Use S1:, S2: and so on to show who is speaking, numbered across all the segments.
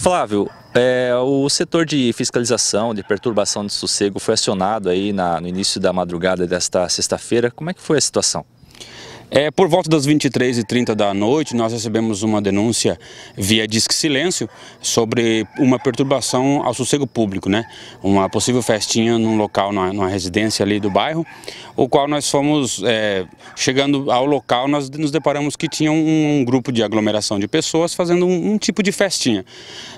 S1: Flávio, é, o setor de fiscalização, de perturbação de sossego foi acionado aí na, no início da madrugada desta sexta-feira.
S2: Como é que foi a situação? É, por volta das 23h30 da noite, nós recebemos uma denúncia via Disque Silêncio sobre uma perturbação ao sossego público, né? Uma possível festinha num local, numa, numa residência ali do bairro, o qual nós fomos, é, chegando ao local, nós nos deparamos que tinha um, um grupo de aglomeração de pessoas fazendo um, um tipo de festinha.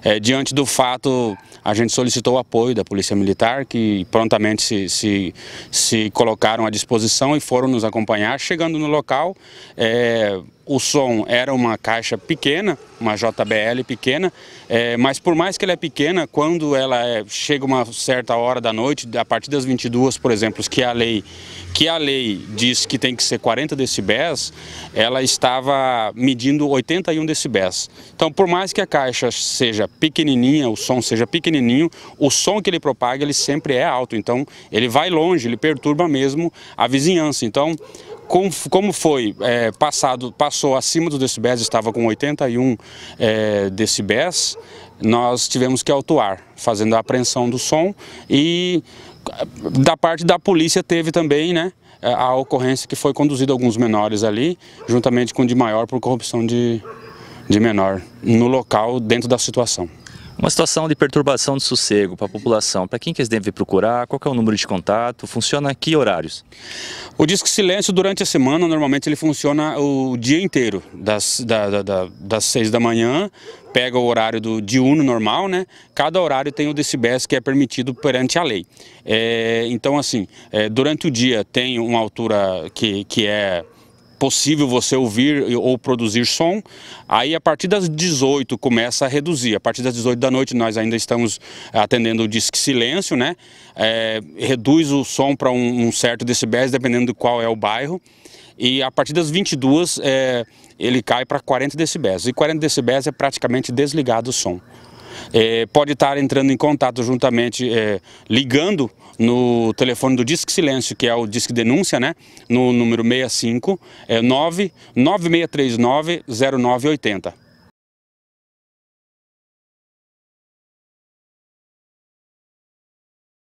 S2: É, diante do fato, a gente solicitou o apoio da Polícia Militar, que prontamente se, se, se colocaram à disposição e foram nos acompanhar, chegando no local, legal. É, o som era uma caixa pequena, uma JBL pequena, é, mas por mais que ela é pequena, quando ela é, chega uma certa hora da noite, a partir das 22, por exemplo, que a lei que a lei diz que tem que ser 40 decibéis, ela estava medindo 81 decibéis. Então, por mais que a caixa seja pequenininha, o som seja pequenininho, o som que ele propaga ele sempre é alto. Então, ele vai longe, ele perturba mesmo a vizinhança. Então, como, como foi é, passado, passou acima dos decibéis, estava com 81 é, decibéis, nós tivemos que autuar, fazendo a apreensão do som e da parte da polícia teve também, né, a ocorrência que foi conduzida alguns menores ali, juntamente com o de maior por corrupção de, de menor, no local, dentro da situação. Uma situação de perturbação de sossego para a
S1: população, para quem que eles devem procurar, qual é o número de contato, funciona a que horários? O Disco
S2: Silêncio durante a semana, normalmente ele funciona o dia inteiro, das, da, da, das seis da manhã, pega o horário do diurno normal, né? Cada horário tem o decibéis que é permitido perante a lei. É, então, assim, é, durante o dia tem uma altura que, que é possível você ouvir ou produzir som. Aí a partir das 18 começa a reduzir. A partir das 18 da noite nós ainda estamos atendendo o disque silêncio, né? É, reduz o som para um, um certo decibéis, dependendo de qual é o bairro e a partir das 22 é, ele cai para 40 decibéis. E 40 decibéis é praticamente desligado o som é, pode estar entrando em contato juntamente, é, ligando no telefone do Disque Silêncio, que é o Disque Denúncia, né? No número 65 é, 99639 0980.